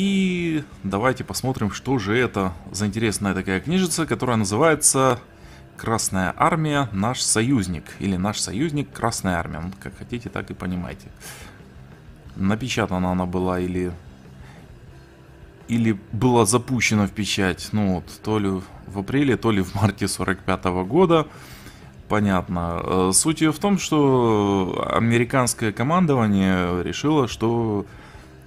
И давайте посмотрим, что же это за интересная такая книжица, которая называется «Красная армия. Наш союзник» или «Наш союзник. Красная армия». Ну, как хотите, так и понимаете. Напечатана она была или или была запущена в печать, ну вот, то ли в апреле, то ли в марте 45 -го года. Понятно. Э, суть ее в том, что американское командование решило, что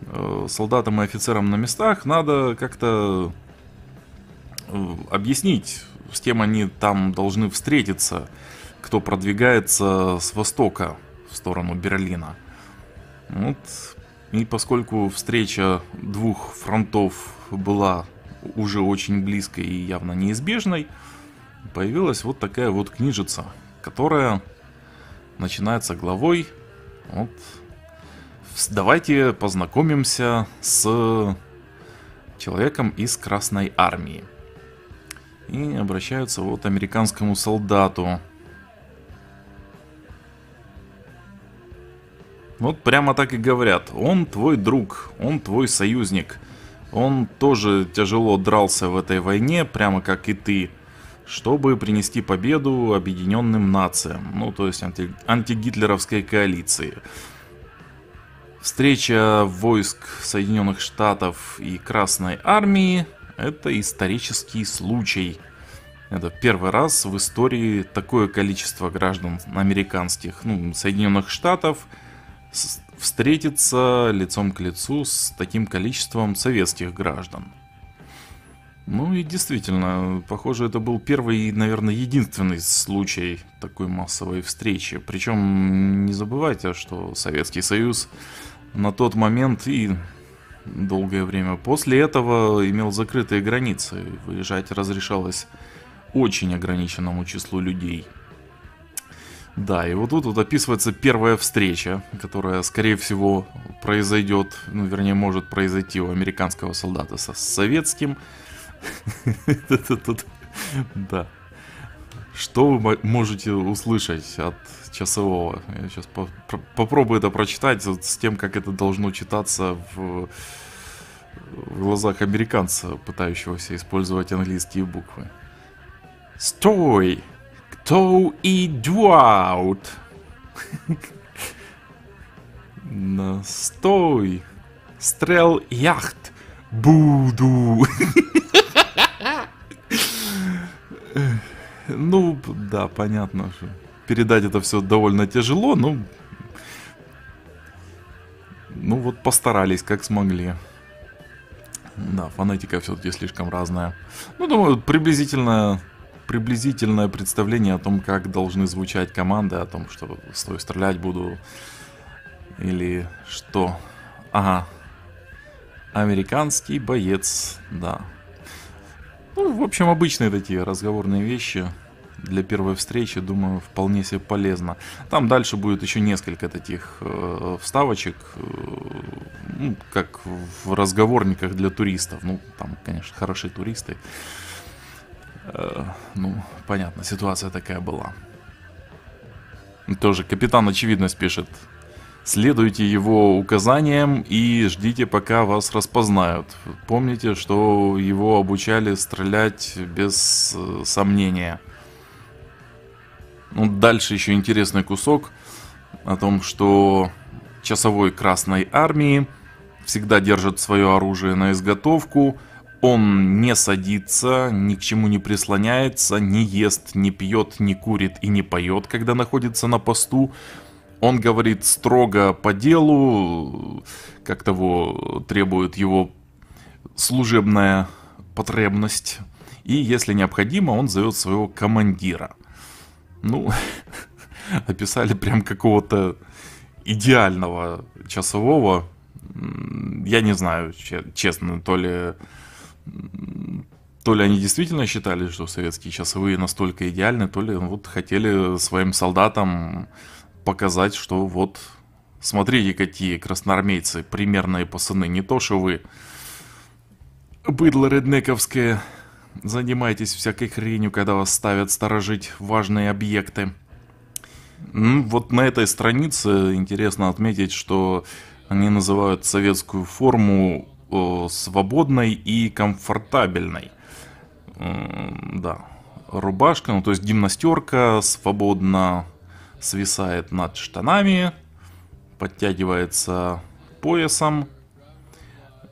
Э, солдатам и офицерам на местах надо как-то э, объяснить, с кем они там должны встретиться, кто продвигается с востока в сторону Берлина. Вот. И поскольку встреча двух фронтов была уже очень близкой и явно неизбежной, появилась вот такая вот книжица, которая начинается главой вот давайте познакомимся с человеком из Красной Армии. И обращаются вот американскому солдату. Вот прямо так и говорят. Он твой друг, он твой союзник. Он тоже тяжело дрался в этой войне, прямо как и ты, чтобы принести победу объединенным нациям, ну то есть анти антигитлеровской коалиции. Встреча войск Соединенных Штатов и Красной Армии – это исторический случай. Это первый раз в истории такое количество граждан американских, ну, Соединенных Штатов, встретится лицом к лицу с таким количеством советских граждан. Ну и действительно, похоже, это был первый и, наверное, единственный случай такой массовой встречи. Причем не забывайте, что Советский Союз на тот момент и долгое время после этого имел закрытые границы. Выезжать разрешалось очень ограниченному числу людей. Да, и вот тут вот описывается первая встреча, которая, скорее всего, произойдет, ну, вернее, может произойти у американского солдата со советским. Да. Что вы можете услышать от часового? Я сейчас по про попробую это прочитать вот с тем, как это должно читаться в, в глазах американца, пытающегося использовать английские буквы. Стой! Кто идет? Стой! Стрел яхт! Буду! Ну, да, понятно. Что передать это все довольно тяжело, но... Ну, ну вот постарались, как смогли. Да, фонетика все-таки слишком разная. Ну, думаю, приблизительно приблизительное представление о том, как должны звучать команды, о том, что стою стрелять буду или что. Ага. Американский боец, да. Ну, в общем, обычные такие разговорные вещи для первой встречи, думаю, вполне себе полезно. Там дальше будет еще несколько таких э, вставочек, э, ну, как в разговорниках для туристов. Ну, там, конечно, хорошие туристы. Э, ну, понятно, ситуация такая была. Тоже капитан очевидность пишет. Следуйте его указаниям и ждите, пока вас распознают. Помните, что его обучали стрелять без э, сомнения. Ну, дальше еще интересный кусок о том, что часовой Красной Армии всегда держит свое оружие на изготовку. Он не садится, ни к чему не прислоняется, не ест, не пьет, не курит и не поет, когда находится на посту. Он говорит строго по делу, как того требует его служебная потребность. И если необходимо, он зовет своего командира. Ну, описали прям какого-то идеального часового. Я не знаю, честно, то ли то ли они действительно считали, что советские часовые настолько идеальны, то ли вот хотели своим солдатам показать, что вот смотрите, какие красноармейцы, примерные пацаны, не то что вы, быдло реднековское, занимаетесь всякой хренью, когда вас ставят сторожить важные объекты. Ну, вот на этой странице интересно отметить, что они называют советскую форму э, свободной и комфортабельной. Э, да, рубашка, ну то есть гимнастерка, свободно свисает над штанами, подтягивается поясом.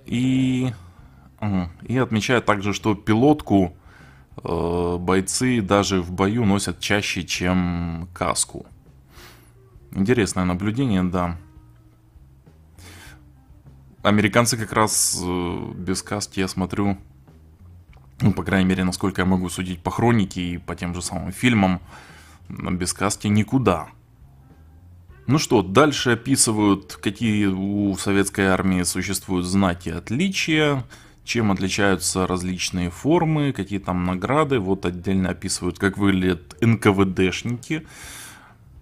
И, и отмечает также, что пилотку э, бойцы даже в бою носят чаще, чем каску. Интересное наблюдение, да. Американцы как раз э, без каски, я смотрю, ну, по крайней мере, насколько я могу судить по хронике и по тем же самым фильмам, э, без сказки никуда. Ну что, дальше описывают, какие у советской армии существуют знаки отличия, чем отличаются различные формы, какие там награды. Вот отдельно описывают, как выглядят НКВДшники.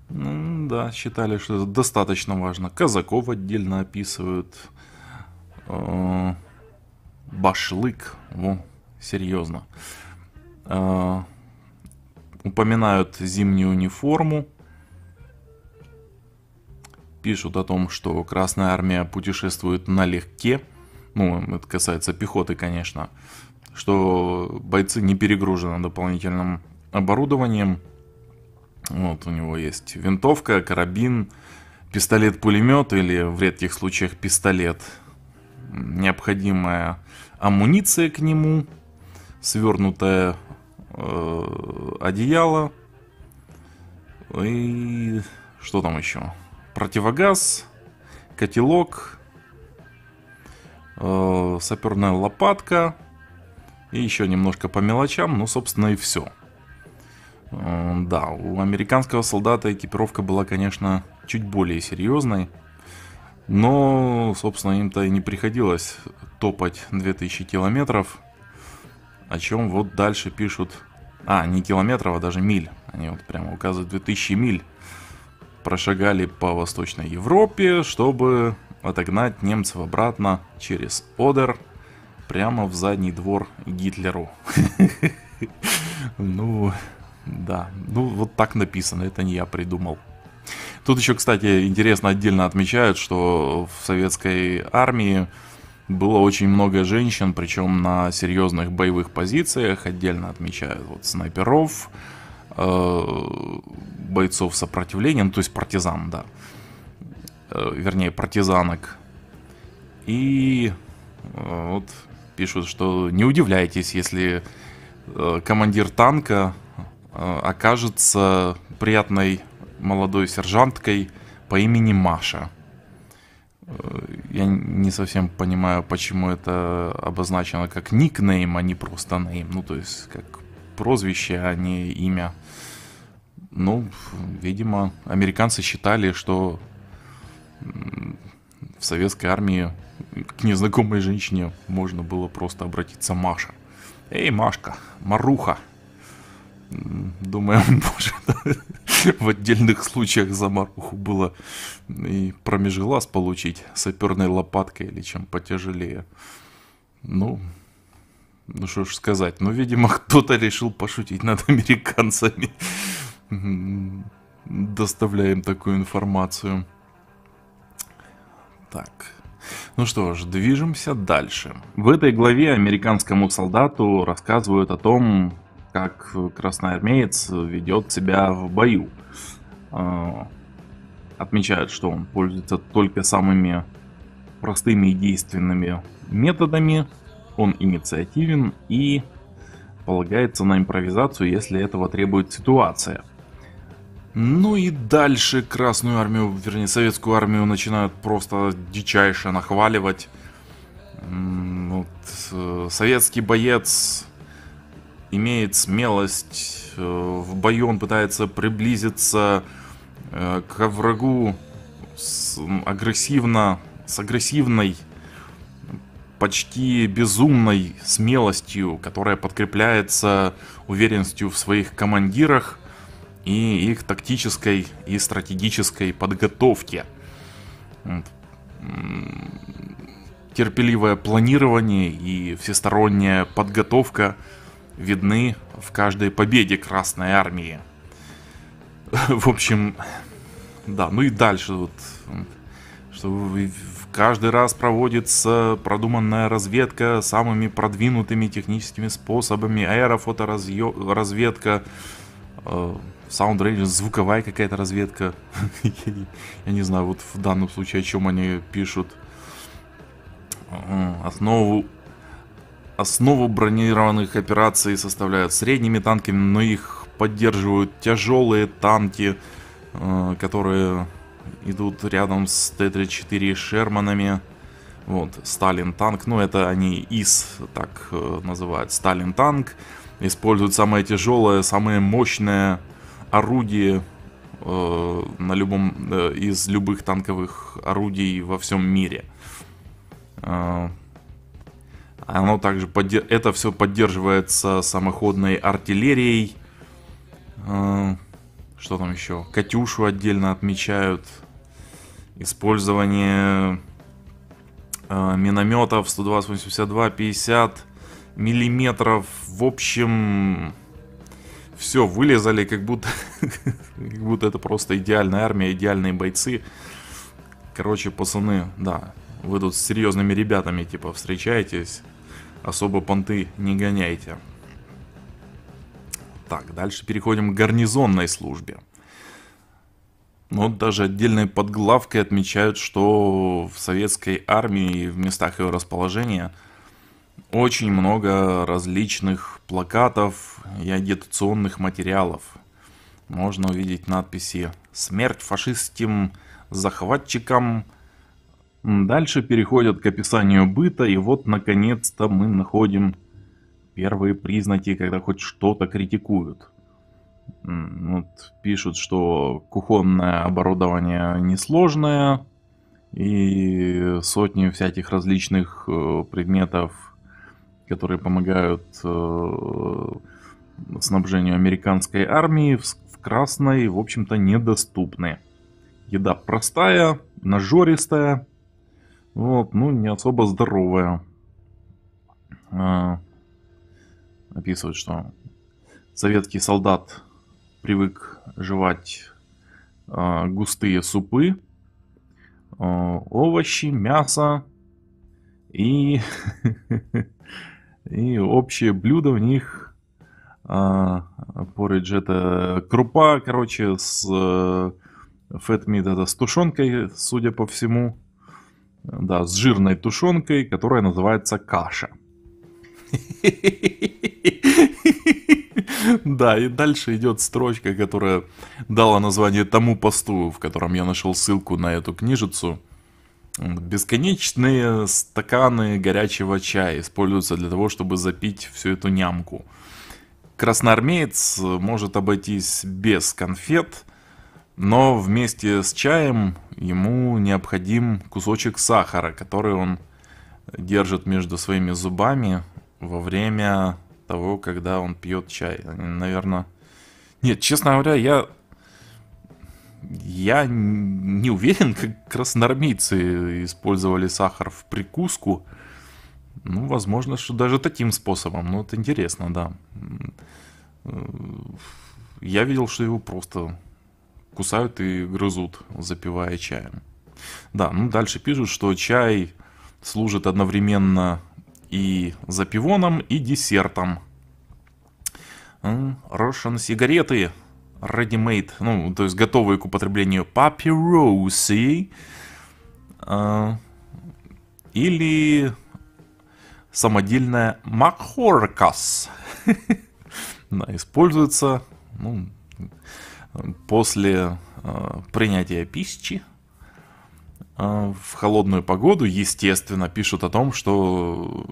Ну, да, считали, что это достаточно важно. Казаков отдельно описывают. Э, Башлык. Во, серьезно. Э, упоминают зимнюю униформу, пишут о том, что Красная Армия путешествует налегке, ну, это касается пехоты, конечно, что бойцы не перегружены дополнительным оборудованием, вот у него есть винтовка, карабин, пистолет-пулемет или в редких случаях пистолет, необходимая амуниция к нему, свернутая Э, одеяло и что там еще? Противогаз, котелок, э, саперная лопатка и еще немножко по мелочам, ну, собственно, и все. Э, да, у американского солдата экипировка была, конечно, чуть более серьезной. Но, собственно, им-то и не приходилось топать 2000 километров, о чем вот дальше пишут а, не километров, а даже миль. Они вот прямо указывают 2000 миль. Прошагали по Восточной Европе, чтобы отогнать немцев обратно через Одер прямо в задний двор Гитлеру. Ну, да. Ну, вот так написано, это не я придумал. Тут еще, кстати, интересно отдельно отмечают, что в советской армии было очень много женщин, причем на серьезных боевых позициях, отдельно отмечают вот снайперов, э, бойцов сопротивления, ну то есть партизан, да, э, вернее партизанок. И э, вот пишут, что не удивляйтесь, если командир танка окажется приятной молодой сержанткой по имени Маша я не совсем понимаю, почему это обозначено как никнейм, а не просто нейм. Ну, то есть, как прозвище, а не имя. Ну, видимо, американцы считали, что в советской армии к незнакомой женщине можно было просто обратиться Маша. Эй, Машка, Маруха, Думаем, может, в отдельных случаях замаруху было и промежглаз получить саперной лопаткой или чем потяжелее. Ну, ну что ж сказать, ну, видимо, кто-то решил пошутить над американцами. Доставляем такую информацию. Так. Ну что ж, движемся дальше. В этой главе американскому солдату рассказывают о том, как э, красноармеец ведет себя в бою. А, отмечают, что он пользуется только самыми простыми и действенными методами, он инициативен и полагается на импровизацию, если этого требует ситуация. Ну и дальше Красную Армию, вернее Советскую Армию начинают просто дичайше нахваливать. Вот, э, советский боец имеет смелость, э, в бою он пытается приблизиться э, к врагу с, агрессивно, с агрессивной, почти безумной смелостью, которая подкрепляется уверенностью в своих командирах и их тактической и стратегической подготовке. Терпеливое планирование и всесторонняя подготовка – видны в каждой победе Красной Армии. В общем, да, ну и дальше вот, что каждый раз проводится продуманная разведка самыми продвинутыми техническими способами, аэрофоторазведка, саунд э, саундрейтинг, звуковая какая-то разведка. Я не знаю, вот в данном случае о чем они пишут. Э, основу Основу бронированных операций составляют средними танками, но их поддерживают тяжелые танки, э, которые идут рядом с Т-34 Шерманами. Вот, Сталин танк, ну это они ИС так э, называют, Сталин танк. Используют самое тяжелое, самое мощное орудие э, на любом, э, из любых танковых орудий во всем мире. Э, оно также поддер... Это все поддерживается самоходной артиллерией. Э, что там еще? Катюшу отдельно отмечают. Использование э, минометов 120, 82, 50 миллиметров. В общем, все вылезали, как будто, как будто это просто идеальная армия, идеальные бойцы. Короче, пацаны, да, вы тут с серьезными ребятами, типа, встречаетесь особо понты не гоняйте. Так, дальше переходим к гарнизонной службе. Вот ну, даже отдельной подглавкой отмечают, что в советской армии и в местах ее расположения очень много различных плакатов и агитационных материалов. Можно увидеть надписи «Смерть фашистским захватчикам», Дальше переходят к описанию быта, и вот наконец-то мы находим первые признаки, когда хоть что-то критикуют. Вот пишут, что кухонное оборудование несложное, и сотни всяких различных э, предметов, которые помогают э, снабжению американской армии в красной, в общем-то, недоступны. Еда простая, нажористая, вот, ну, не особо здоровая. А, описывает, что советский солдат привык жевать а, густые супы, а, овощи, мясо и, и общее блюдо у них а, поридж это крупа, короче, с э, фэтмид это с тушенкой, судя по всему. Да, с жирной тушенкой, которая называется каша. Да, и дальше идет строчка, которая дала название тому посту, в котором я нашел ссылку на эту книжицу. Бесконечные стаканы горячего чая используются для того, чтобы запить всю эту нямку. Красноармеец может обойтись без конфет, но вместе с чаем ему необходим кусочек сахара, который он держит между своими зубами во время того, когда он пьет чай. Наверное... Нет, честно говоря, я... Я не уверен, как красноармейцы использовали сахар в прикуску. Ну, возможно, что даже таким способом. Ну, это интересно, да. Э, я видел, что его просто кусают и грызут, запивая чаем. Да, ну дальше пишут, что чай служит одновременно и запивоном, и десертом. Russian сигареты ready-made, ну, то есть готовые к употреблению папиросы э, или самодельная Макхоркас. Она используется, ну, после э, принятия пищи э, в холодную погоду, естественно, пишут о том, что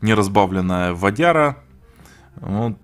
неразбавленная водяра вот,